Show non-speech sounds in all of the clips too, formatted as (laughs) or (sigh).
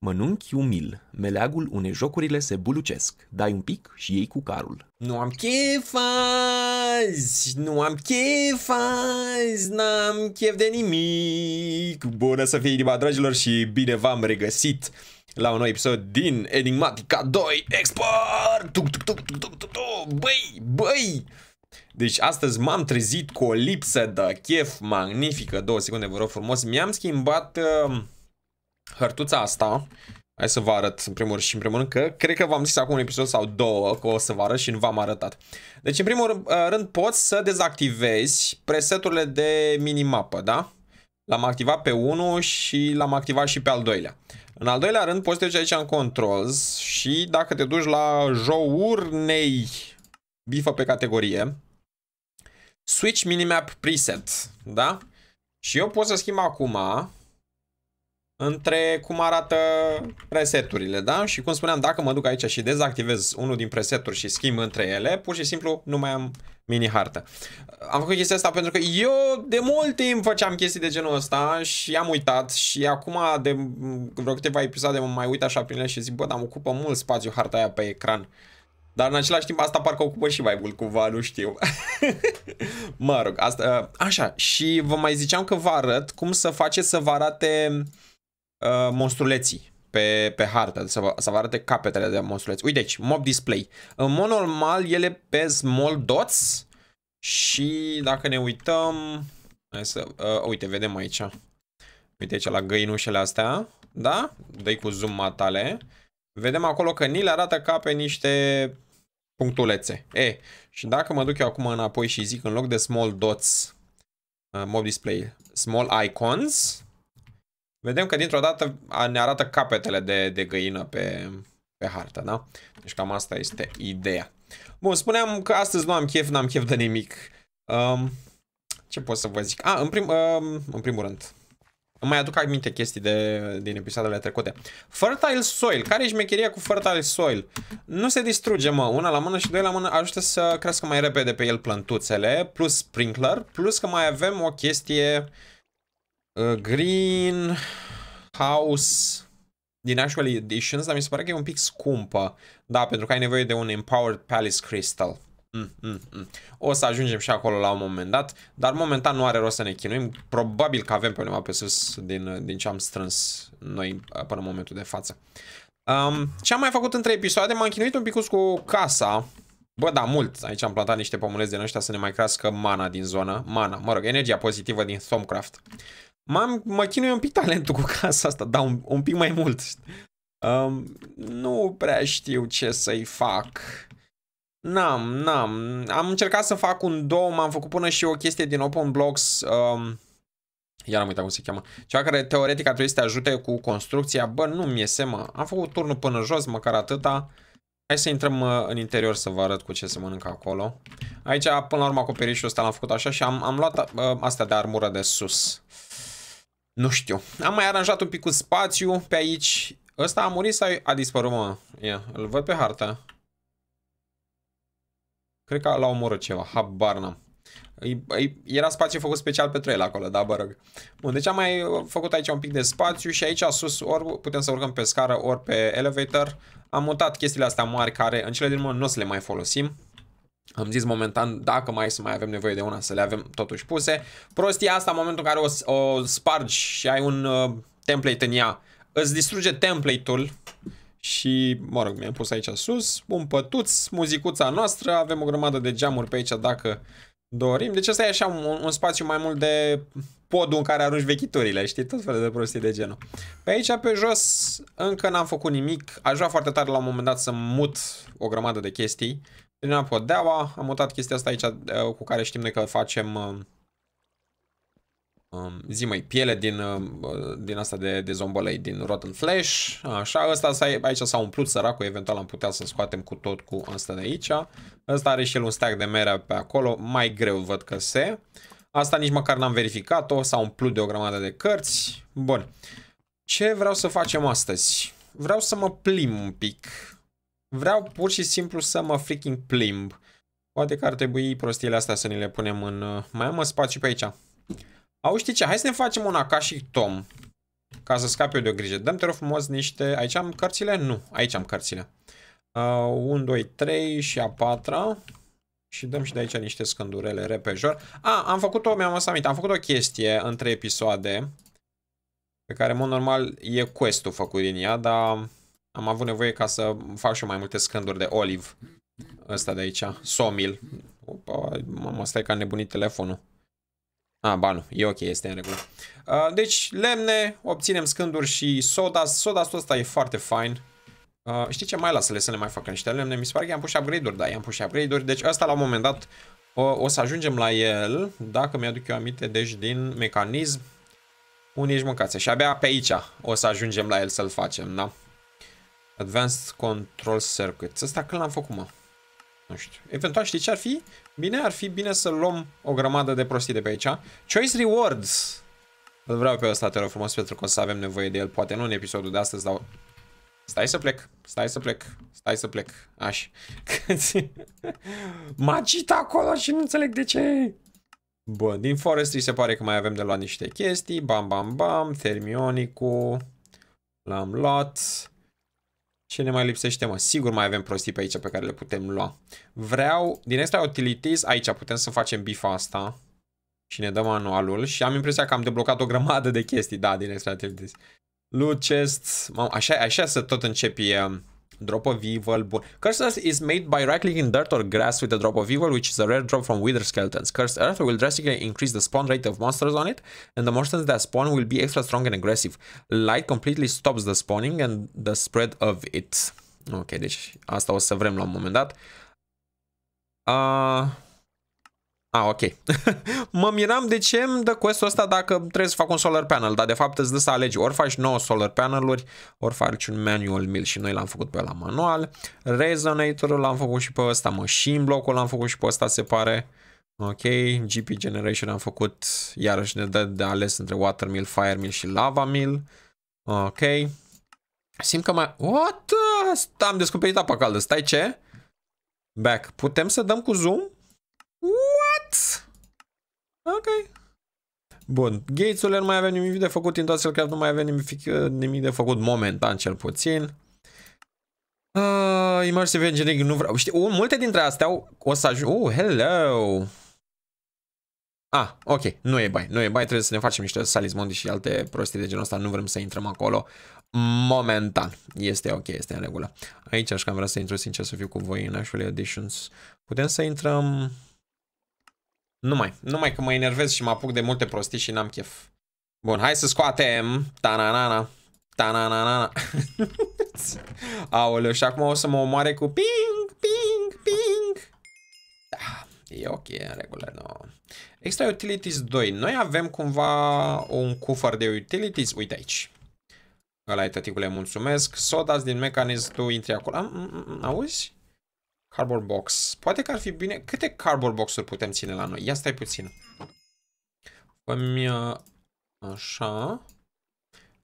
Mănunchi umil, meleagul unei jocurile se bulucesc, dai un pic și ei cu carul. Nu am chef azi, nu am chef azi, n-am chef de nimic. Bună să fie inima, dragilor, și bine v-am regăsit la un nou episod din Enigmatica 2 Export! Tuc, tuc, tuc, tuc, tuc, tuc, tuc. Băi, băi! Deci astăzi m-am trezit cu o lipsă de chef magnifică, două secunde vă rog frumos, mi-am schimbat... Uh hărtuța asta, hai să vă arăt în primul rând și în primul rând că cred că v-am zis acum un episod sau două că o să vă arăt și nu v-am arătat. Deci în primul rând uh, poți să dezactivezi preseturile de minimapă, da? L-am activat pe 1 și l-am activat și pe al doilea. În al doilea rând poți să te duci aici în controls și dacă te duci la journey bifă pe categorie, switch minimap preset, da? Și eu pot să schimb acum între cum arată preseturile, da? Și cum spuneam, dacă mă duc aici și dezactivez unul din preseturi și schimb între ele, pur și simplu nu mai am mini hartă. Am făcut chestia asta pentru că eu de mult timp făceam chestii de genul ăsta și am uitat și acum de vreo câteva episoade mă mai uit așa prin ele și zic, bă, dar ocupă mult spațiu harta aia pe ecran. Dar în același timp asta parcă ocupă și mai mult cumva, nu știu. (laughs) mă rog, asta, așa, și vă mai ziceam că vă arăt cum să faceți să vă arate Uh, monstruleții pe, pe hartă, să vă, să vă arate capetele de monstruleți. Uite aici, mob display. În mod normal, ele pe small dots și dacă ne uităm... Hai să... Uh, uite, vedem aici. Uite aici la găinușele astea, da? dă cu zoom matale. Vedem acolo că ni le arată ca pe niște punctulețe. E, și dacă mă duc eu acum înapoi și zic în loc de small dots, uh, mob display, small icons, vedem că dintr-o dată ne arată capetele de, de găină pe, pe hartă, da? Deci cam asta este ideea. Bun, spuneam că astăzi nu am chef, n-am chef de nimic. Um, ce pot să vă zic? Ah, în, prim, um, în primul rând, îmi mai aduc aminte chestii de, din episoadele trecute. Fertile Soil. Care e șmecheria cu Fertile Soil? Nu se distruge, mă. Una la mână și doi la mână ajută să crească mai repede pe el plantuțele, plus sprinkler, plus că mai avem o chestie... Uh, Uh, green House din actual editions, dar mi se pare că e un pic scumpă. Da, pentru că ai nevoie de un Empowered Palace Crystal. Mm, mm, mm. O să ajungem și acolo la un moment dat, dar momentan nu are rost să ne chinuim. Probabil că avem pe pe sus din, din ce am strâns noi până în momentul de față. Um, ce am mai făcut între episoade? M-am chinuit un pic cu casa. Bă, da, mult. Aici am plantat niște pomuleți din ăștia să ne mai crească mana din zonă. Mana, mă rog, energia pozitivă din Thumbcraft m-am, mă chinuie un pic talentul cu casa asta, dar un, un pic mai mult. Um, nu prea știu ce să-i fac. N-am, n-am. Am încercat să fac un dom, am făcut până și o chestie din Open Blocks. Um, iar am uitat cum se cheamă. Ceva care teoretic ar trebui să te ajute cu construcția. Bă, nu mi iese, mă. Am făcut turnul până jos, măcar atâta. Hai să intrăm uh, în interior să vă arăt cu ce se mănâncă acolo. Aici, până la urmă, acoperișul ăsta l-am făcut așa și am, am luat uh, astea de armură de sus. Uh, nu știu. Am mai aranjat un pic cu spațiu pe aici. Ăsta a murit sau a dispărut, mă? Ia, îl văd pe harta. Cred că l-a omorât ceva, habar n-am. Era spațiu făcut special pentru el acolo, da, bă rog. Bun, deci am mai făcut aici un pic de spațiu și aici sus ori putem să urcăm pe scară, ori pe elevator. Am mutat chestiile astea mari care în cele din urmă nu o să le mai folosim. Am zis momentan, dacă mai să mai avem nevoie de una, să le avem totuși puse. Prostia asta, în momentul în care o, o spargi și ai un uh, template în ea, îți distruge template-ul și, mă rog, mi-am pus aici sus, un pătuț, muzicuța noastră, avem o grămadă de geamuri pe aici dacă dorim. Deci ăsta e așa un, un spațiu mai mult de podul în care arunci vechiturile, știi? Tot felul de prostii de genul. Pe aici, pe jos, încă n-am făcut nimic. Aș vrea foarte tare la un moment dat să mut o grămadă de chestii Terminam podeaua, am mutat chestia asta aici uh, cu care știm noi că facem uh, um, zi mai piele din, uh, din asta de, de zombolei, din Rotten flesh. Așa, ăsta aici s-a umplut săracul, eventual am putea să scoatem cu tot cu ăsta de aici. Ăsta are și el un stack de mere pe acolo, mai greu văd că se. Asta nici măcar n-am verificat-o, s-a umplut de o grămadă de cărți. Bun. Ce vreau să facem astăzi? Vreau să mă plim un pic Vreau pur și simplu să mă freaking plimb. Poate că ar trebui prostiile astea să ne le punem în... Uh, mai am spațiu pe aici. Au, știi ce? Hai să ne facem una ca și Tom. Ca să scap eu de o grijă. Dăm, te rog frumos, niște... Aici am cărțile? Nu. Aici am cărțile. Uh, 1, 2, 3 și a patra. Și dăm și de aici niște scândurele repejor. A, am făcut-o, mi-am lăsat am făcut o chestie în trei episoade. Pe care, în mod normal, e quest-ul făcut din ea, dar am avut nevoie ca să fac și mai multe scânduri de oliv. Ăsta de aici, somil. Opa, mama, stai ca nebunit telefonul. A, ah, ba nu, e ok, este în regulă. Ah, deci, lemne, obținem scânduri și soda. Soda asta e foarte fain. Ah, știi ce mai lasă-le să ne mai facă niște lemne? Mi se pare că i-am pus și upgrade-uri, da, i-am pus și upgrade-uri. Deci ăsta la un moment dat o, o să ajungem la el, dacă mi-aduc eu aminte, deci din mecanism. Unii ești mâncați și abia pe aici o să ajungem la el să-l facem, da? Advanced Control Circuit. Asta când l-am făcut, mă? Nu știu. Eventual știi ce ar fi? Bine, ar fi bine să luăm o grămadă de prostii de pe aici. Choice Rewards. Îl vreau pe ăsta, te rog frumos, pentru că o să avem nevoie de el. Poate nu în episodul de astăzi, dar... Stai să plec, stai să plec, stai să plec, aș. (laughs) M-a acolo și nu înțeleg de ce. Bun, din Forestry se pare că mai avem de luat niște chestii. Bam, bam, bam, Thermionicul. L-am luat. Ce ne mai lipsește, mă? Sigur mai avem prostii pe aici pe care le putem lua. Vreau, din extra utilities, aici putem să facem bifa asta. Și ne dăm anualul și am impresia că am deblocat o grămadă de chestii, da, din extra utilities. Loot chest, așa, așa să tot începi um, Drop of Evil, Boon. Cursed Earth is made by right-clicking dirt or grass with a Drop of Evil, which is a rare drop from Wither Skeletons. Cursed Earth will drastically increase the spawn rate of monsters on it, and the monsters that spawn will be extra strong and aggressive. Light completely stops the spawning and the spread of it. Ok, deci asta o să vrem la un moment dat. Uh, A, ah, ok. (laughs) mă miram de ce îmi dă quest ăsta dacă trebuie să fac un solar panel, dar de fapt îți dă să alegi. Ori faci 9 solar paneluri, ori faci un manual mill și noi l-am făcut pe la manual. Resonatorul l-am făcut și pe ăsta, machine block-ul l-am făcut și pe ăsta, se pare. Ok, GP Generation am făcut, iarăși ne dă de ales între water mill, fire mill și lava mill. Ok. Simt că mai... What? Am descoperit apa caldă, stai ce? Back. Putem să dăm cu zoom? What? Ok. Bun, gates nu mai avem nimic de făcut, Industrial Craft nu mai avem nimic, nimic de făcut momentan cel puțin. Uh, immersive Engineering nu vreau. Știi, uh, multe dintre astea au, o să ajung... Uh, oh, hello! Ah, ok, nu e bai, nu e bai, trebuie să ne facem niște salismondi și alte prostii de genul ăsta, nu vrem să intrăm acolo momentan. Este ok, este în regulă. Aici aș cam vrea să intru, sincer să fiu cu voi în Actual Editions. Putem să intrăm... Numai, numai că mă enervez și mă apuc de multe prostii și n-am chef. Bun, hai să scoatem. ta ta na na na, na na na Aoleu, și acum o să mă omoare cu ping, ping, ping. Da, e ok, în regulă, nu. Extra Utilities 2. Noi avem cumva un cufăr de utilities. Uite aici. Ăla e tăticule, mulțumesc. Sodas din mecanism, tu intri acolo. Auzi? Cardboard box. Poate că ar fi bine... Câte cardboard boxuri putem ține la noi? Ia stai puțin. Fă-mi... Uh, așa.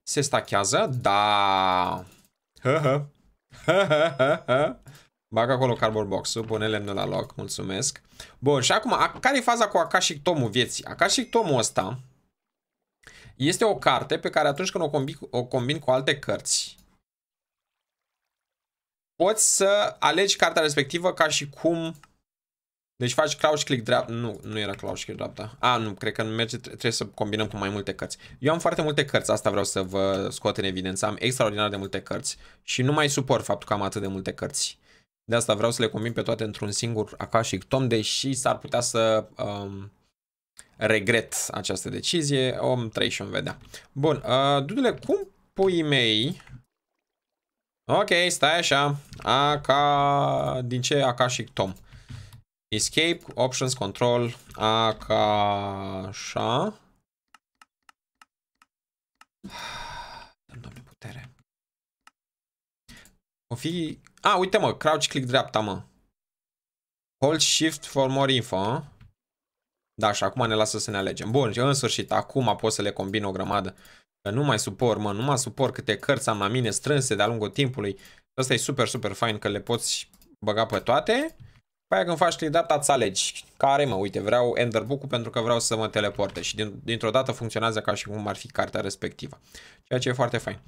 Se stachează? Da! Hă, hă. Hă, Bag acolo cardboard box-ul, pune lemnul la loc, mulțumesc. Bun, și acum, care e faza cu Akashic Tomul vieții? Akashic Tomul ăsta este o carte pe care atunci când o combin, o combin cu alte cărți, poți să alegi cartea respectivă ca și cum... Deci faci crouch click dreapta. Nu, nu era crouch click dreapta. A, nu, cred că nu merge, trebuie să combinăm cu mai multe cărți. Eu am foarte multe cărți, asta vreau să vă scot în evidență. Am extraordinar de multe cărți și nu mai suport faptul că am atât de multe cărți. De asta vreau să le combin pe toate într-un singur Akashic Tom, deși s-ar putea să um, regret această decizie. Om 3 și vedea. Bun, uh, dudule, cum pui mei Ok, stai așa. A, ca... Din ce? A, ca și Tom. Escape, Options, Control, A, ca... Așa. (sighs) Dăm, putere. O fi... A, uite mă, crouch click dreapta, mă. Hold shift for more info. Da, și acum ne lasă să ne alegem. Bun, în sfârșit, acum pot să le combin o grămadă nu mai suport, mă, nu mai suport câte cărți am la mine strânse de-a lungul timpului. Asta e super, super fain că le poți băga pe toate. Pe păi aia când faci click data, îți alegi care, mă, uite, vreau Ender Book-ul pentru că vreau să mă teleporte și din, dintr-o dată funcționează ca și cum ar fi cartea respectivă, ceea ce e foarte fain.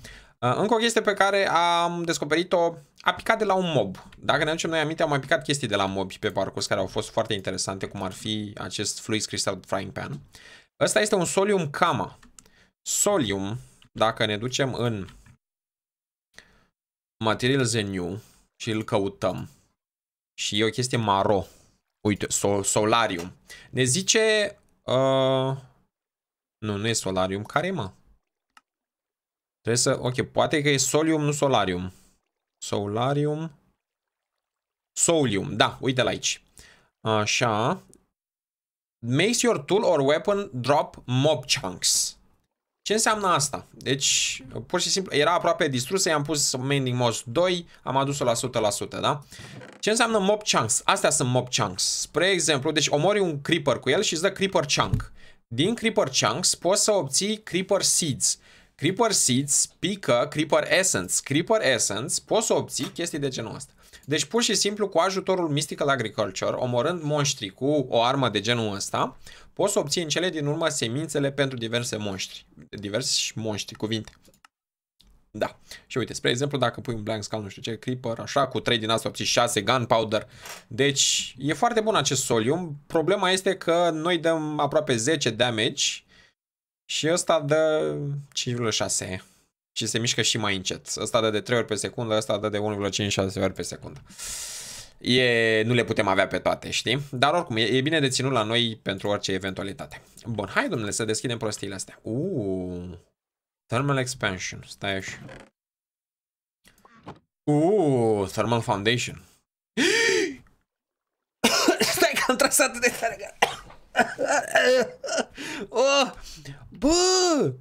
Uh, încă o chestie pe care am descoperit-o, a picat de la un mob. Dacă ne aducem noi aminte, am mai picat chestii de la mobi pe parcurs care au fost foarte interesante, cum ar fi acest Fluid Crystal Frying Pan. Ăsta este un Solium Kama, Solium, dacă ne ducem în Materials New și îl căutăm și e o chestie maro, uite, sol, Solarium, ne zice, uh, nu, nu e Solarium, care e mă? Trebuie să, ok, poate că e Solium, nu Solarium. Solarium, Solium, da, uite la aici. Așa. Makes your tool or weapon drop mob chunks. Ce înseamnă asta? Deci, pur și simplu, era aproape distrusă, i-am pus Mending Moss 2, am adus-o la 100%, da? Ce înseamnă mob chunks? Astea sunt mob chunks. Spre exemplu, deci omori un creeper cu el și îți dă creeper chunk. Din creeper chunks poți să obții creeper seeds. Creeper Seeds pică Creeper Essence. Creeper Essence poți să obții chestii de genul ăsta. Deci pur și simplu cu ajutorul Mystical Agriculture, omorând monștri cu o armă de genul ăsta, Poți să obții în cele din urmă semințele pentru diverse monștri. Diversi monștri, cuvinte. Da. Și uite, spre exemplu, dacă pui un blank scal, nu știu ce, creeper, așa, cu 3 din asta obții 6, gunpowder. Deci, e foarte bun acest solium. Problema este că noi dăm aproape 10 damage și ăsta dă 5,6 și se mișcă și mai încet. Ăsta dă de 3 ori pe secundă, ăsta dă de 1,56 ori pe secundă. E, nu le putem avea pe toate, știi? Dar oricum, e, e bine de ținut la noi pentru orice eventualitate. Bun, hai domnule să deschidem prostiile astea. Uuu, Thermal Expansion, stai așa. Uuu, Thermal Foundation. (gasps) stai că am tras atât de tare, (coughs) oh, bă!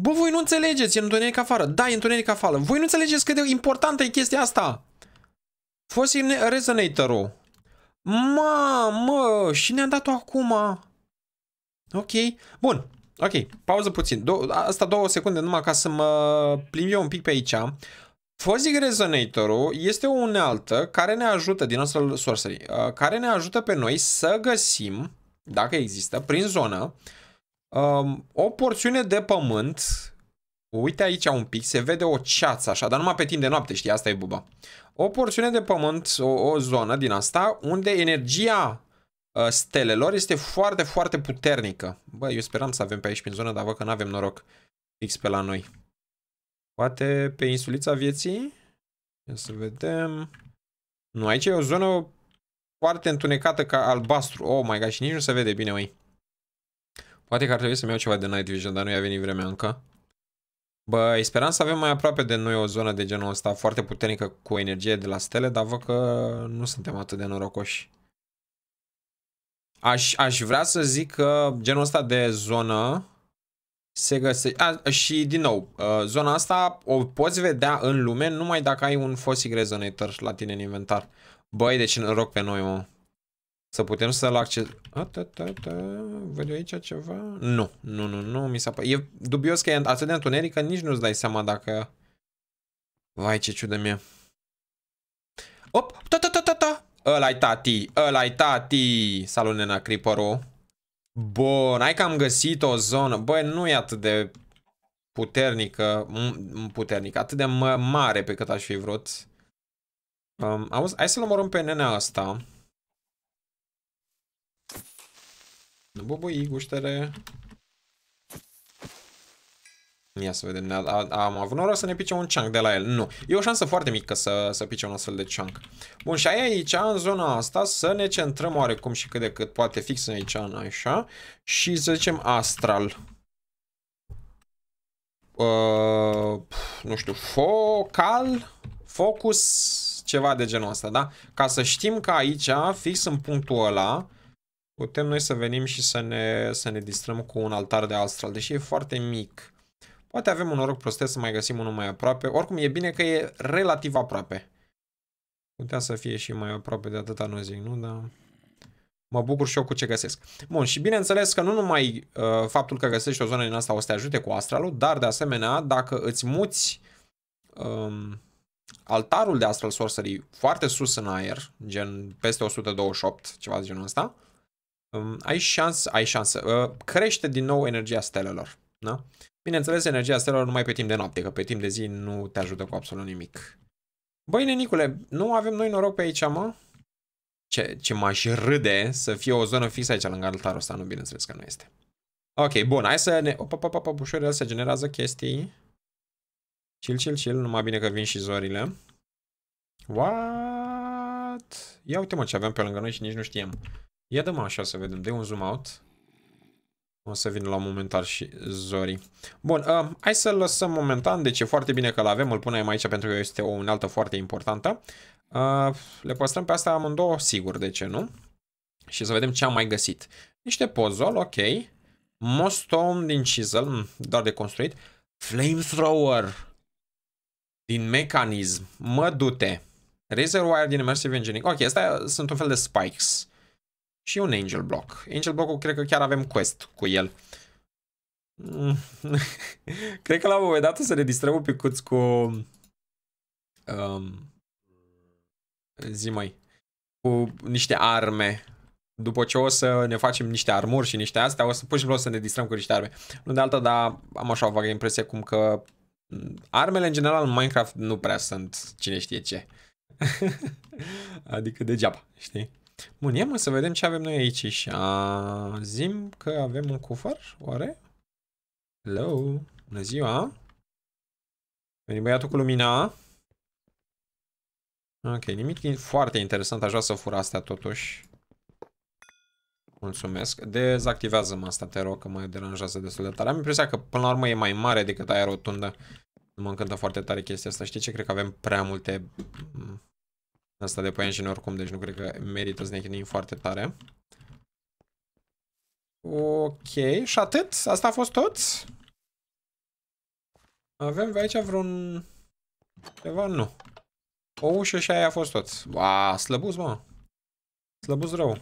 Bă, voi nu înțelegeți, e întuneric afară. Da, e întuneric afară. Voi nu înțelegeți cât de importantă e chestia asta. Fost resonator-ul. Mamă, și ne-a dat-o acum. Ok, bun. Ok, pauză puțin. Do asta două secunde numai ca să mă plimb eu un pic pe aici. Fozic Resonator-ul este o unealtă care ne ajută, din astfel sorcery, uh, care ne ajută pe noi să găsim, dacă există, prin zonă, um, o porțiune de pământ Uite aici un pic, se vede o ceață așa, dar numai pe timp de noapte, știi, asta e buba. O porțiune de pământ, o, o zonă din asta, unde energia uh, stelelor este foarte, foarte puternică. Bă, eu speram să avem pe aici prin zonă, dar văd că nu avem noroc fix pe la noi. Poate pe insulița vieții? Ia să vedem. Nu, aici e o zonă foarte întunecată ca albastru. Oh my god, și nici nu se vede bine, oi. Poate că ar trebui să-mi iau ceva de night vision, dar nu i-a venit vremea încă. Bă, speram să avem mai aproape de noi o zonă de genul ăsta foarte puternică cu energie de la stele, dar văd că nu suntem atât de norocoși. Aș, aș vrea să zic că genul ăsta de zonă se găsește... A, și din nou, ă, zona asta o poți vedea în lume numai dacă ai un Fossig Resonator la tine în inventar. Băi, deci noroc pe noi, mă. Să putem să-l accesăm. Văd aici ceva? Nu, nu, nu, nu, mi s-a E dubios că e atât de întuneric că nici nu-ți dai seama dacă... Vai, ce ciudă mie. Op, ta ta ta ta ta. Ăla-i tati, ăla-i tati. Salut, nena Creeper-ul. Bun, hai că am găsit o zonă. Băi, nu e atât de puternică, puternică, atât de mare pe cât aș fi vrut. Um, auzi, hai să-l omorâm pe nenea asta. Nu bubui, guștere. Ia să vedem, am avut noroc să ne pice un chunk de la el. Nu, e o șansă foarte mică să, să pice un astfel de chunk. Bun, și aici, în zona asta, să ne centrăm oarecum și cât de cât poate fix aici, în așa. Și să zicem astral. Uh, nu știu, focal, focus, ceva de genul ăsta, da? Ca să știm că aici, fix în punctul ăla, uh, putem noi să venim și să ne, să ne distrăm cu un altar de astral, deși e foarte mic. Poate avem un noroc prostet să mai găsim unul mai aproape. Oricum e bine că e relativ aproape. Putea să fie și mai aproape de atâta, nu zic, nu? Dar mă bucur și eu cu ce găsesc. Bun, și bineînțeles că nu numai uh, faptul că găsești o zonă din asta o să te ajute cu astralul, dar de asemenea, dacă îți muți um, altarul de astral sorcery foarte sus în aer, gen peste 128, ceva de genul ăsta, uh, Um, ai șansă, ai șansă, uh, crește din nou energia stelelor. Da? Bineînțeles, energia stelelor numai pe timp de noapte, că pe timp de zi nu te ajută cu absolut nimic. Băi, nenicule, nu avem noi noroc pe aici, mă? Ce, ce m-aș râde să fie o zonă fixă aici lângă altarul ăsta, nu bineînțeles că nu este. Ok, bun, hai să ne... Opa, opa, opa, bușurile se generează chestii. Chill, chill, chill, numai bine că vin și zorile. What? Ia uite mă ce avem pe lângă noi și nici nu știam. Ia dăm așa să vedem. De un zoom out. O să vin la momentar și Zori. Bun, uh, hai să-l lăsăm momentan. Deci e foarte bine că-l avem. Îl punem aici pentru că este o unealtă foarte importantă. Uh, le păstrăm pe asta amândouă? Sigur, de ce nu? Și să vedem ce am mai găsit. Niște puzzle, ok. Mostom din chisel, doar de construit. Flamethrower din mecanism. Mă dute. Razor wire din immersive engineering. Ok, astea sunt un fel de spikes și un Angel Block. Angel Block-ul cred că chiar avem quest cu el. Mm. (laughs) cred că la un moment dat o să ne distrăm un picuț cu... Um, zi mai, cu niște arme. După ce o să ne facem niște armuri și niște astea, o să pur și simplu o să ne distrăm cu niște arme. Nu de alta, dar am așa o vagă impresie cum că mm, armele în general în Minecraft nu prea sunt cine știe ce. (laughs) adică degeaba, știi? Bun, ia mă să vedem ce avem noi aici și a, zim că avem un cufăr, oare? Hello, bună ziua! Veni băiatul cu lumina. Ok, nimic foarte interesant, aș vrea să fur astea totuși. Mulțumesc. Dezactivează-mă asta, te rog, că mă deranjează destul de tare. Am impresia că până la urmă e mai mare decât aia rotundă. Nu mă încântă foarte tare chestia asta. Știi ce? Cred că avem prea multe Asta de pe engine oricum, deci nu cred că merită să ne chinim foarte tare. Ok, și atât? Asta a fost tot? Avem aici vreun... Ceva? Nu. O ușă și aia a fost tot. Ba, slăbuz, mă. Slăbuz rău.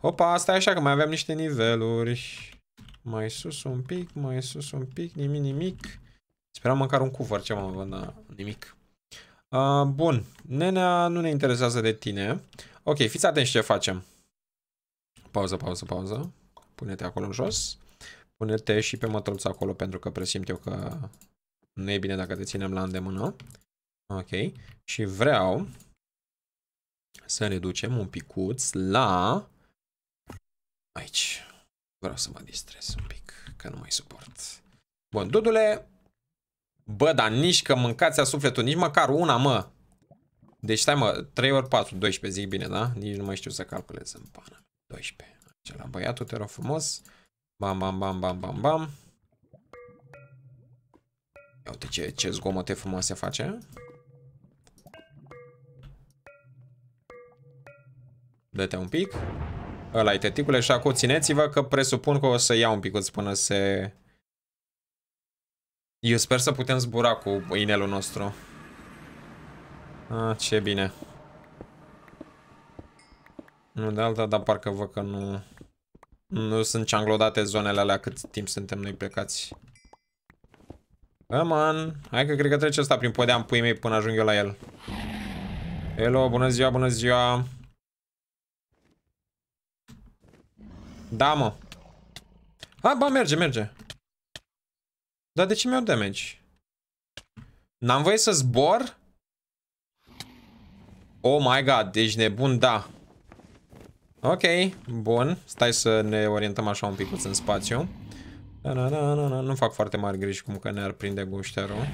Opa, asta e așa că mai avem niște niveluri. Mai sus un pic, mai sus un pic, nimic, nimic. Speram măcar un cuvăr ce mă văd, nimic. Uh, bun, nenea nu ne interesează de tine. Ok, fiți atenți ce facem. Pauză, pauză, pauză. Pune-te acolo în jos. Pune-te și pe mătăluța acolo pentru că presimt eu că nu e bine dacă te ținem la îndemână. Ok. Și vreau să reducem un picuț la... Aici. Vreau să mă distrez un pic, că nu mai suport. Bun, Dudule, Bă, dar nici că mâncați-a sufletul, nici măcar una, mă. Deci stai, mă, 3 ori 4, 12, zic bine, da? Nici nu mai știu să calculez în pană. 12. Acela băiatul, te rog frumos. Bam, bam, bam, bam, bam, bam. Ia uite ce, ce zgomote frumoase face. Dă-te un pic. Ăla-i teticule și acum țineți-vă că presupun că o să ia un pic până se eu sper să putem zbura cu inelul nostru. Ah, ce bine. Nu de alta, dar parcă văd că nu... Nu sunt cianglodate zonele alea cât timp suntem noi plecați. Bă, hai că cred că trece asta prin podea în puii mei până ajung eu la el. Hello, bună ziua, bună ziua. Da, mă. A, ba, merge, merge. Dar de ce mi-au damage? N-am voie să zbor? Oh my god, deci nebun, da. Ok, bun. Stai să ne orientăm așa un picuț în spațiu. Da, da, da, da, da. Nu fac foarte mari griji cum că ne-ar prinde gușterul.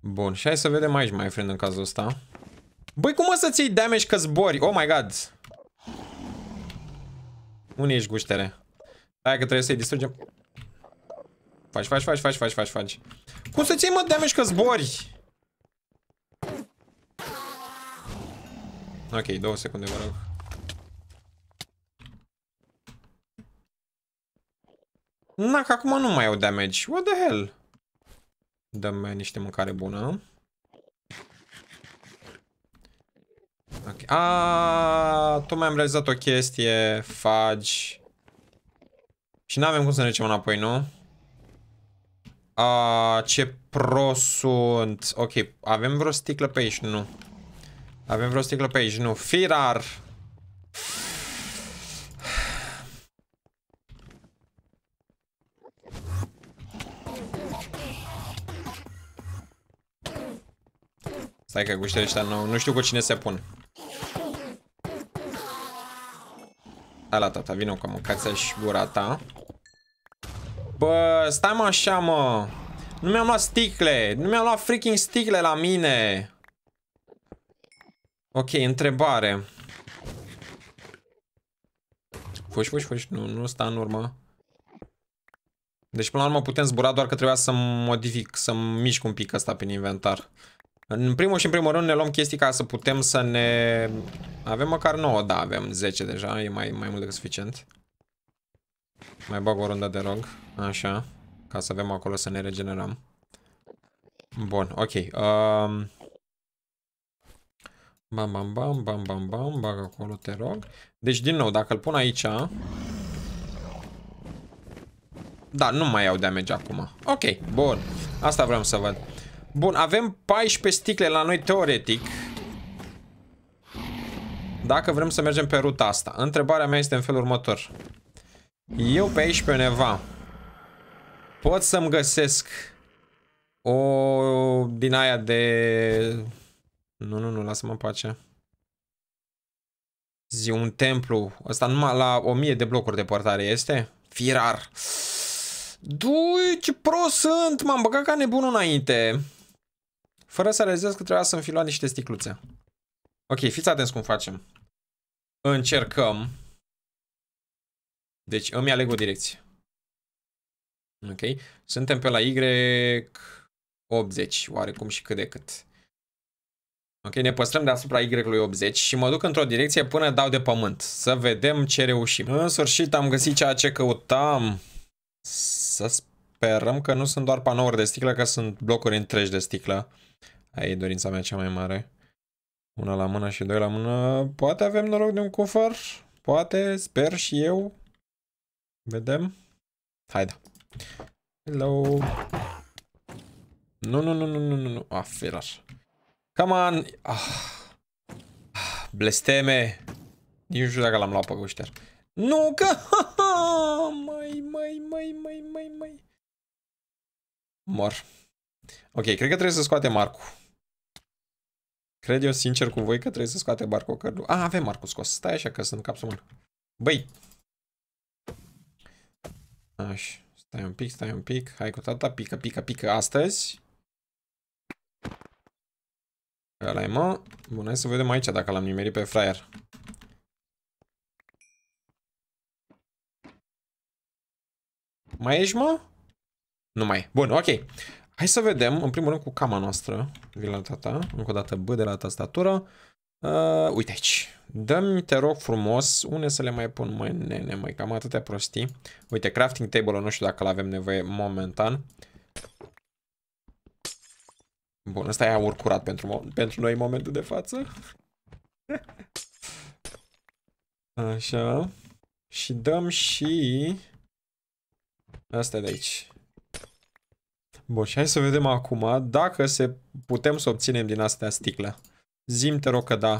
Bun, și hai să vedem aici, mai friend, în cazul ăsta. Băi, cum o să ții damage că zbori? Oh my god! Unde ești guștere? Hai că trebuie să-i distrugem. Faci, faci, faci, faci, faci, faci, faci. Cum să ții, mă, damage că zbori? Ok, două secunde, vă rog. Na, că acum nu mai au damage. What the hell? Dă-mi uh, niște mâncare bună. Okay. Aaaa, tu mai am realizat o chestie. Fagi. Și n-avem cum să ne ducem înapoi, nu? A, ce pro sunt. Ok, avem vreo sticlă pe aici? Nu. Avem vreo sticlă pe aici? Nu. Firar! Stai că guștele ăștia nu, nu știu cu cine se pun. Ala tata, vină cu mâncați și gura ta. Bă, stai mă așa, mă. Nu mi-am luat sticle. Nu mi-am luat freaking sticle la mine. Ok, întrebare. Fugi, fugi, fugi. Nu, nu sta în urmă. Deci până la urmă putem zbura doar că trebuia să modific, să mișc un pic asta prin inventar. În primul și în primul rând ne luăm chestii ca să putem să ne... Avem măcar 9, da, avem 10 deja, e mai, mai mult decât suficient. Mai bag o rundă de rog. Așa. Ca să avem acolo să ne regenerăm. Bun, ok. Um... Bam, bam, bam, bam, bam, bam, bag acolo, te rog. Deci, din nou, dacă îl pun aici... Da, nu mai iau damage acum. Ok, bun. Asta vreau să văd. Bun, avem 14 sticle la noi, teoretic. Dacă vrem să mergem pe ruta asta. Întrebarea mea este în felul următor. Eu pe aici pe undeva pot să-mi găsesc o din aia de... Nu, nu, nu, lasă-mă în pace. Zi, un templu. Asta numai la 1000 de blocuri de portare este? Firar. Dui, ce pro sunt! M-am băgat ca nebun înainte. Fără să realizez că trebuia să-mi fi luat niște sticluțe. Ok, fiți atenți cum facem. Încercăm deci îmi aleg o direcție. Ok? Suntem pe la Y80, oarecum și cât de cât. Ok, ne păstrăm deasupra Y-ului 80 și mă duc într-o direcție până dau de pământ. Să vedem ce reușim. În sfârșit am găsit ceea ce căutam. Să sperăm că nu sunt doar panouri de sticlă, că sunt blocuri întregi de sticlă. Aia e dorința mea cea mai mare. Una la mână și doi la mână. Poate avem noroc de un cufăr? Poate, sper și eu. Vedem. Haide. Hello. Nu, nu, nu, nu, nu, nu, nu. Ah, firaș. Come on. Ah. ah blesteme. nu știu dacă l-am luat pe gușter. Nu, că... mai, mai, mai, mai, mai, mai. Mor. Ok, cred că trebuie să scoate Marcu. Cred eu sincer cu voi că trebuie să scoate Marcu cărdu. A, ah, avem Marcu scos. Stai așa că sunt capsul Băi, Așa, stai un pic, stai un pic. Hai cu tata, pică, pică, pică astăzi. Ăla e mă. Bun, hai să vedem aici dacă l-am nimerit pe fraier. Mai ești, mă? Nu mai. Bun, ok. Hai să vedem, în primul rând, cu cama noastră. Vila tata. Încă o dată B de la tastatură. Uh, uite aici. Dă-mi, te rog frumos, unde să le mai pun, Mai, nene, mai cam atâtea prostii. Uite, crafting table-ul nu știu dacă l-avem nevoie momentan. Bun, ăsta e aur curat pentru, pentru noi momentul de față. (laughs) Așa. Și dăm și... Asta de aici. Bun, și hai să vedem acum dacă se putem să obținem din astea sticlă. Zim, te rog că da.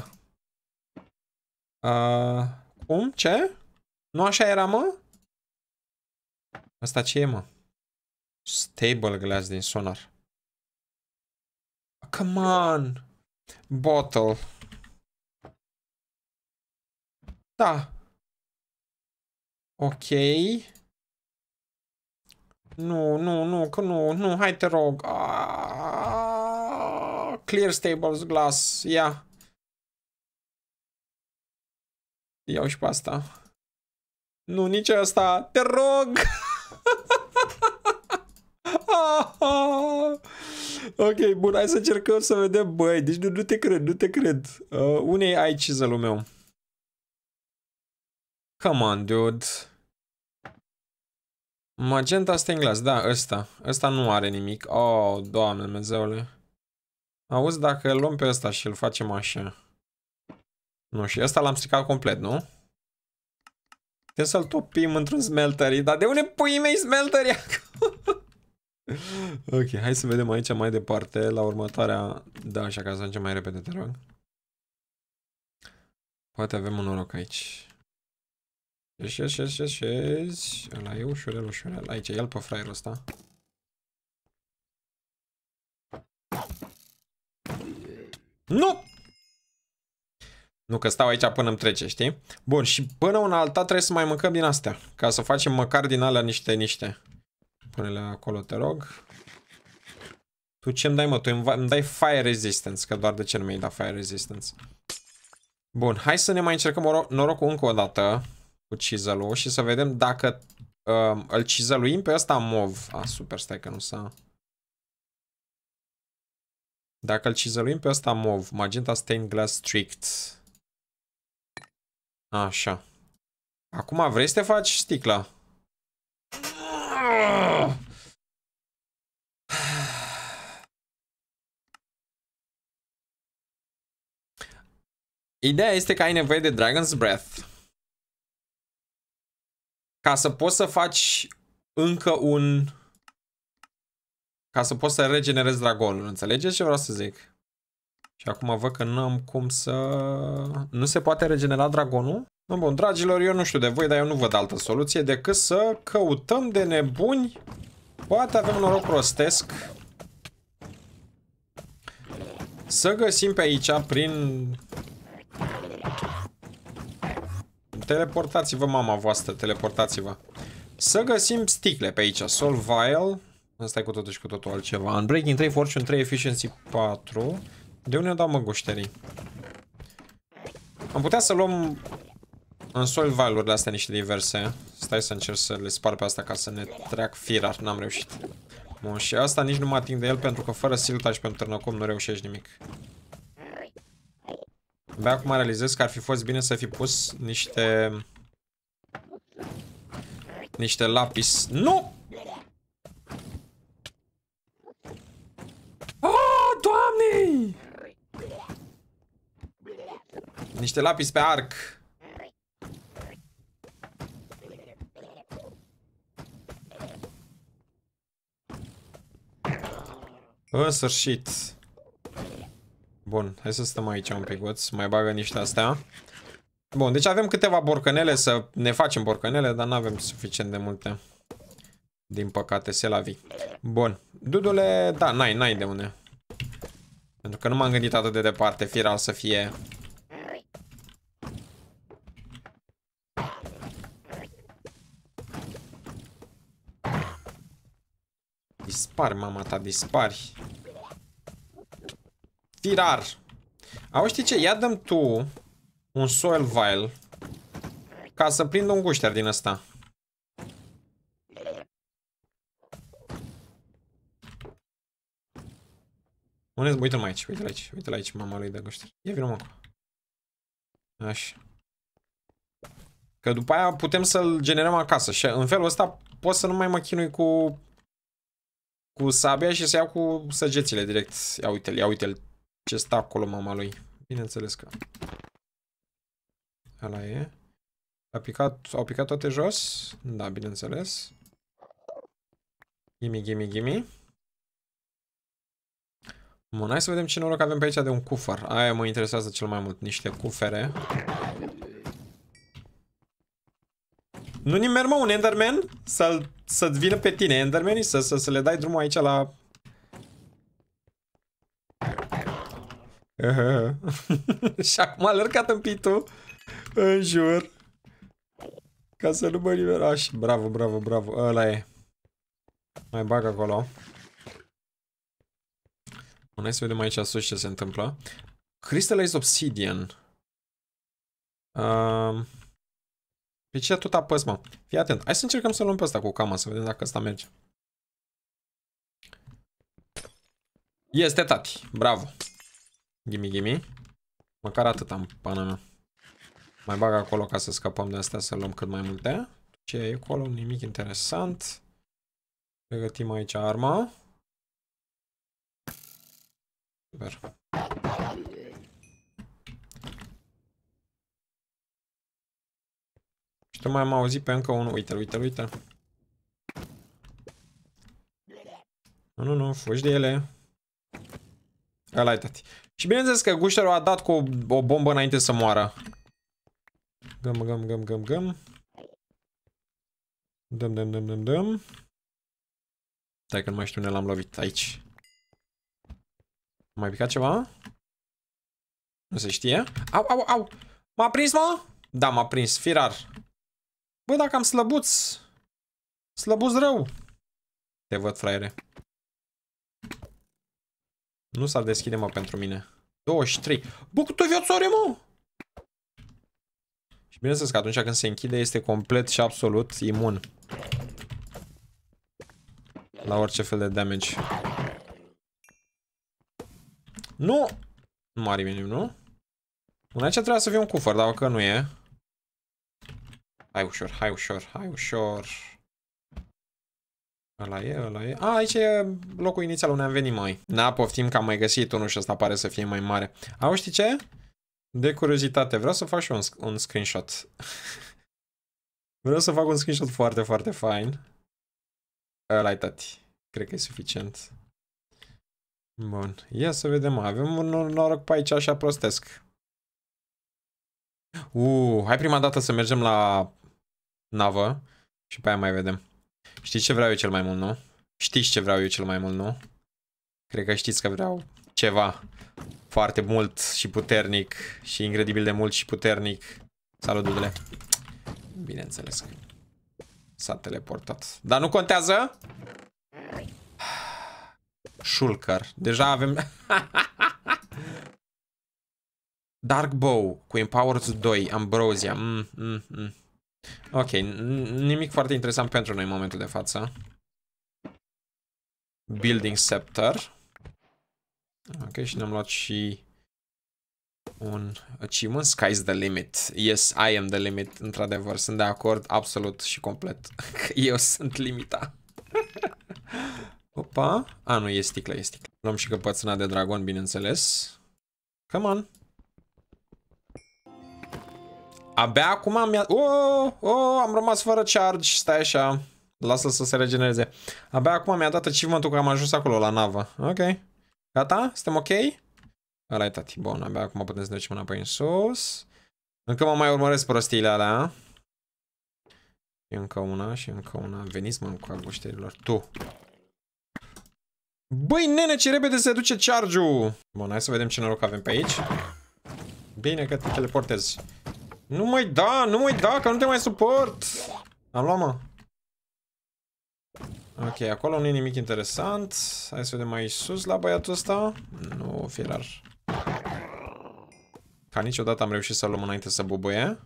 Uh, cum? Ce? Nu așa era, mă? Asta ce e, mă? Stable glass din sonar. Come on! Bottle. Da. Ok. Nu, nu, nu, că nu, nu, hai te rog. Aaaa clear stables glass, ia. Iau și pe asta. Nu, nici asta. Te rog! (laughs) ok, bun, hai să încercăm să vedem, băi, deci nu, nu te cred, nu te cred. Uh, unei ai cizelul meu? Come on, dude. Magenta stained glass, da, ăsta. Ăsta nu are nimic. Oh, doamne, Dumnezeule. Auzi, dacă îl luăm pe ăsta și îl facem așa. Nu, și ăsta l-am stricat complet, nu? Putem să-l topim într-un smeltery. Dar de unde pui mei smeltery (laughs) ok, hai să vedem aici mai departe, la următoarea... Da, așa, ca să ajungem mai repede, te rog. Poate avem un noroc aici. Șezi, șezi, șezi, șezi. Ăla e ușurel, ușurel. Aici, el l pe fraierul ăsta. Nu! Nu, că stau aici până îmi trece, știi? Bun, și până un alta trebuie să mai mâncăm din astea. Ca să facem măcar din alea niște, niște. Pune-le acolo, te rog. Tu ce-mi dai, mă? Tu îmi dai fire resistance, că doar de ce nu mi-ai dat fire resistance. Bun, hai să ne mai încercăm norocul încă o dată cu chisel și să vedem dacă uh, îl cizăluim pe ăsta mov. A, super, stai că nu s-a... Dacă îl cizăluim pe ăsta mov, magenta stained glass strict. Așa. Acum vrei să te faci sticla? Ideea este că ai nevoie de Dragon's Breath. Ca să poți să faci încă un ca să pot să regenerez dragonul, înțelegeți ce vreau să zic? Și acum văd că nu am cum să... Nu se poate regenera dragonul? Nu, bun, dragilor, eu nu știu de voi, dar eu nu văd altă soluție decât să căutăm de nebuni. Poate avem noroc prostesc. Să găsim pe aici prin... Teleportați-vă, mama voastră, teleportați-vă. Să găsim sticle pe aici. Solvile. Asta e cu totul și cu totul altceva. Breaking 3, Fortune 3, Efficiency 4. De unde dau mă Am putea să luăm în soil valurile astea niște diverse. Stai să încerc să le spar pe asta ca să ne treac firar. N-am reușit. Bun, și asta nici nu mă ating de el pentru că fără și pentru târnăcum nu reușești nimic. Abia acum realizez că ar fi fost bine să fi pus niște... Niște lapis. Nu! Niște lapis pe arc. În sfârșit. Bun, hai să stăm aici un picuț. Mai bagă niște astea. Bun, deci avem câteva borcanele să ne facem borcanele, dar nu avem suficient de multe. Din păcate, se la vii. Bun. Dudule, da, n-ai, n-ai de unde. Pentru că nu m-am gândit atât de departe, firal să fie Dispar, mama ta, dispari. Firar. Au, știi ce? Ia dăm tu un soil vial ca să prind un gușter din ăsta. Unde Uite-l mai aici, uite-l aici, uite-l aici, mama lui de gușter. Ia vină mă. Așa. Că după aia putem să-l generăm acasă și în felul ăsta pot să nu mai mă chinui cu cu sabia și să iau cu săgețile direct. Ia uite-l, ia uite-l ce stă acolo mama lui. Bineînțeles că... Ala e. A picat, au picat toate jos? Da, bineînțeles. Gimi, gimi, gimi. Bun, hai să vedem ce noroc avem pe aici de un cufăr. Aia mă interesează cel mai mult, niște cufere. Nu nimer mă un Enderman? Să-l să-ți vină pe tine endermanii, să, să, să le dai drumul aici la... Uh (laughs) -huh. și acum a lărcat în pitu, în jur ca să nu mă liberaș. Bravo, bravo, bravo. Ăla e. Mai bag acolo. Bun, hai să vedem aici sus ce se întâmplă. Crystallized Obsidian. Um... De deci ce tot apăs, mă? Fii atent. Hai să încercăm să luăm pe ăsta cu cama, să vedem dacă ăsta merge. Este tati. Bravo. Gimi, gimi. Măcar atât am pana mea. Mai bag acolo ca să scăpăm de astea, să luăm cât mai multe. Ce e acolo? Nimic interesant. Pregătim aici arma. Super. Că mai am auzit pe încă unul. Uite-l, uite-l, uite-l. Nu, nu, nu, fugi de ele. ăla e tati. Și bineînțeles că gușterul a dat cu o, o bombă înainte să moară. Găm, găm, găm, găm, găm. Dăm, dăm, dăm, dăm, dăm. Stai că nu mai știu unde l-am lovit. Aici. Mai picat ceva? Nu se știe. Au, au, au! M-a prins, mă? Da, m-a prins. Firar. Bă, dacă am slăbuț, slăbuț rău. Te văd, fraiere. Nu s-ar deschide, mă, pentru mine. 23. Bă, câtă viață are, mă? Și bineînțeles că atunci când se închide este complet și absolut imun. La orice fel de damage. Nu! Nu are minim, nu? În aici trebuie să fie un cufăr, dacă nu e. Hai ușor, hai ușor, hai ușor. Ăla e, ăla e. A, aici e locul inițial unde am venit mai. Na, da, poftim că am mai găsit unul și ăsta pare să fie mai mare. A, știi ce? De curiozitate, vreau să fac și un, un screenshot. (laughs) vreau să fac un screenshot foarte, foarte fain. ăla e tati. Cred că e suficient. Bun, ia să vedem. Avem un noroc pe aici așa prostesc. Uh, hai prima dată să mergem la navă și pe aia mai vedem. Știți ce vreau eu cel mai mult, nu? Știți ce vreau eu cel mai mult, nu? Cred că știți că vreau ceva foarte mult și puternic și incredibil de mult și puternic. Salut, dudele. Bineînțeles că s-a teleportat. Dar nu contează? Shulker. Deja avem... (laughs) Dark Bow cu Empowered 2, Ambrosia. Mm, mm, mm. Ok, nimic foarte interesant pentru noi în momentul de față. Building Scepter. Ok, și ne-am luat și un achievement. Sky's the limit. Yes, I am the limit, într-adevăr. Sunt de acord absolut și complet. (laughs) Eu sunt limita. Opa. A, nu, e sticlă, e sticlă. Luăm și căpățâna de dragon, bineînțeles. Come on. Abia acum am... Oh, oh, am rămas fără charge. Stai așa. Lasă-l să se regenereze. Abia acum mi-a dat achievement-ul că am ajuns acolo, la navă. Ok. Gata? Suntem ok? Ăla e tati. Bun, abia acum putem să ne ducem înapoi în sus. Încă mă mai urmăresc prostiile alea. Și încă una, și încă una. Veniți, mă, cu abușterilor. Tu! Băi, nene, ce repede se duce charge-ul! Bun, hai să vedem ce noroc avem pe aici. Bine că te teleportezi. Nu mai da, nu mai da, că nu te mai suport! Am luat, mă. Ok, acolo nu e nimic interesant. Hai să vedem mai sus la băiatul ăsta. Nu, firar. Ca niciodată am reușit să luăm înainte să bubuie.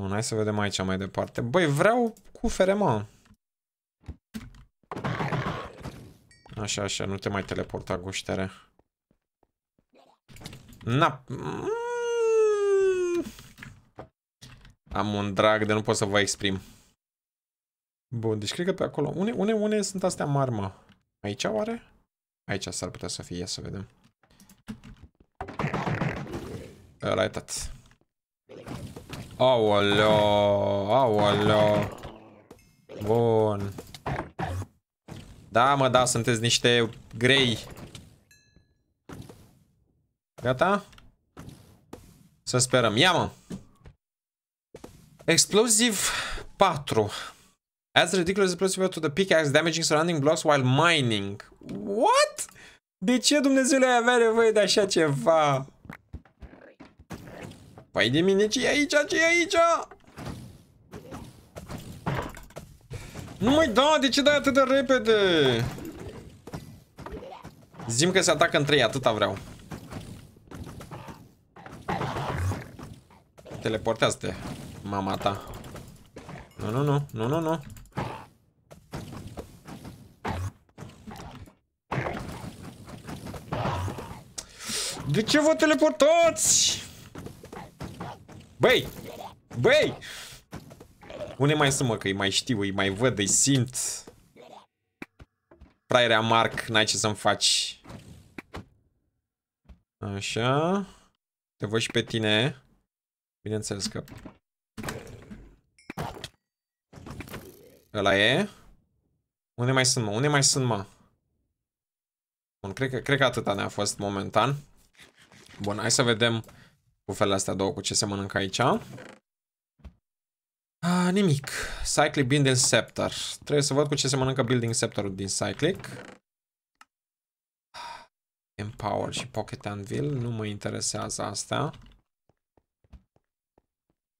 Bun, hai să vedem aici mai departe. Băi, vreau cu mă. Așa, așa, nu te mai teleporta, guștere. Na... Mm. Am un drag de nu pot să vă exprim. Bun, deci cred că pe acolo... Une, une, une sunt astea mari, mă. Aici oare? Aici s-ar putea să fie, ia să vedem. Ăla e tot. Aoleo, aoleo. Bun. Da, mă, da, sunteți niște grei. Gata? Să sperăm. Ia, mă! Explosive 4. Adds ridiculous explosive to the pickaxe damaging surrounding blocks while mining. What? De ce Dumnezeu ai avea nevoie de așa ceva? Păi de mine ce e aici? ce e aici? Nu mai da, de ce dai atât de repede? Zim că se atacă în 3, atâta vreau. Teleportează-te mama ta. Nu, nu, nu, nu, nu, nu. De ce vă teleportați? Băi! Băi! Unde mai sunt, mă, că îi mai știu, îi mai văd, îi simt. Fraierea Mark, n-ai ce să-mi faci. Așa. Te văd și pe tine. Bineînțeles că Ăla e? Unde mai sunt, mă? Unde mai sunt, mă? Bun, cred că, cred că atâta ne-a fost momentan. Bun, hai să vedem cu felul astea două cu ce se mănâncă aici. A, nimic. Cyclic Building Scepter. Trebuie să văd cu ce se mănâncă Building scepter din Cyclic. Empower și Pocket Anvil. Nu mă interesează asta.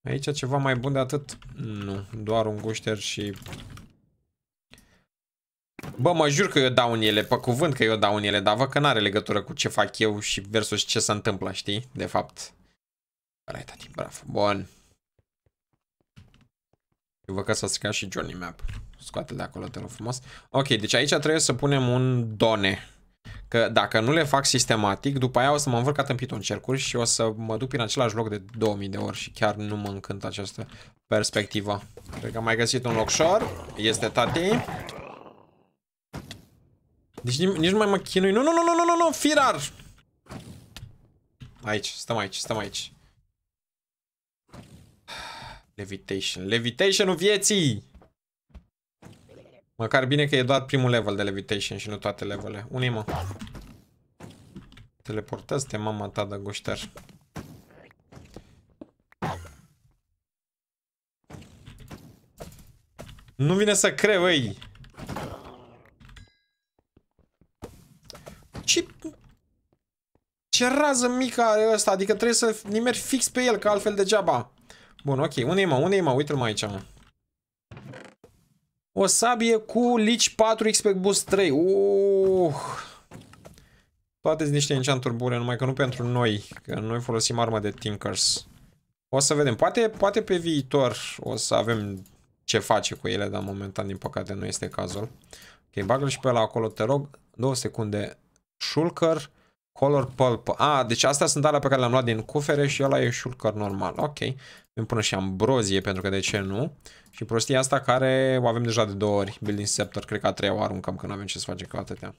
Aici ceva mai bun de atât? Nu, doar un gușter și... Bă, mă jur că eu dau în ele, pe cuvânt că eu dau în ele, dar văd că n-are legătură cu ce fac eu și versus ce se întâmplă, știi? De fapt. Arăi, tati, bravo. Bun. Eu văd că s-a stricat și Johnny Map. Scoate de acolo, te rog frumos. Ok, deci aici trebuie să punem un done. Că dacă nu le fac sistematic, după aia o să mă învârc tâmpitul în cercuri și o să mă duc prin același loc de 2000 de ori și chiar nu mă încântă această perspectivă. Cred că am mai găsit un locșor. Este tati. Deci nici nu mai mă chinui. Nu, nu, nu, nu, nu, nu, nu, firar! Aici, stăm aici, stăm aici. Levitation. Levitation-ul vieții! Măcar bine că e doar primul level de levitation și nu toate levele. Unii mă. Teleportez te mama ta de gușter. Nu vine să creu ei. Ce... Ce rază mică are ăsta? Adică trebuie să nimeri fix pe el, că altfel degeaba. Bun, ok. Unde e mă? Unde e mă? Uite-l mă aici, mă. O sabie cu lici 4 x boost 3. Uh! Toate sunt niște enchanturi bune, numai că nu pentru noi. Că noi folosim arma de Tinkers. O să vedem. Poate, poate pe viitor o să avem ce face cu ele, dar momentan, din păcate, nu este cazul. Ok, bagă și pe la acolo, te rog. Două secunde. Shulker. Color pulp. A, ah, deci astea sunt alea pe care le-am luat din cufere și ăla e shulker normal. Ok. Îmi pun și ambrozie, pentru că de ce nu? Și prostia asta care o avem deja de două ori. Building scepter, cred că a treia o aruncăm când avem ce să facem cu atâtea.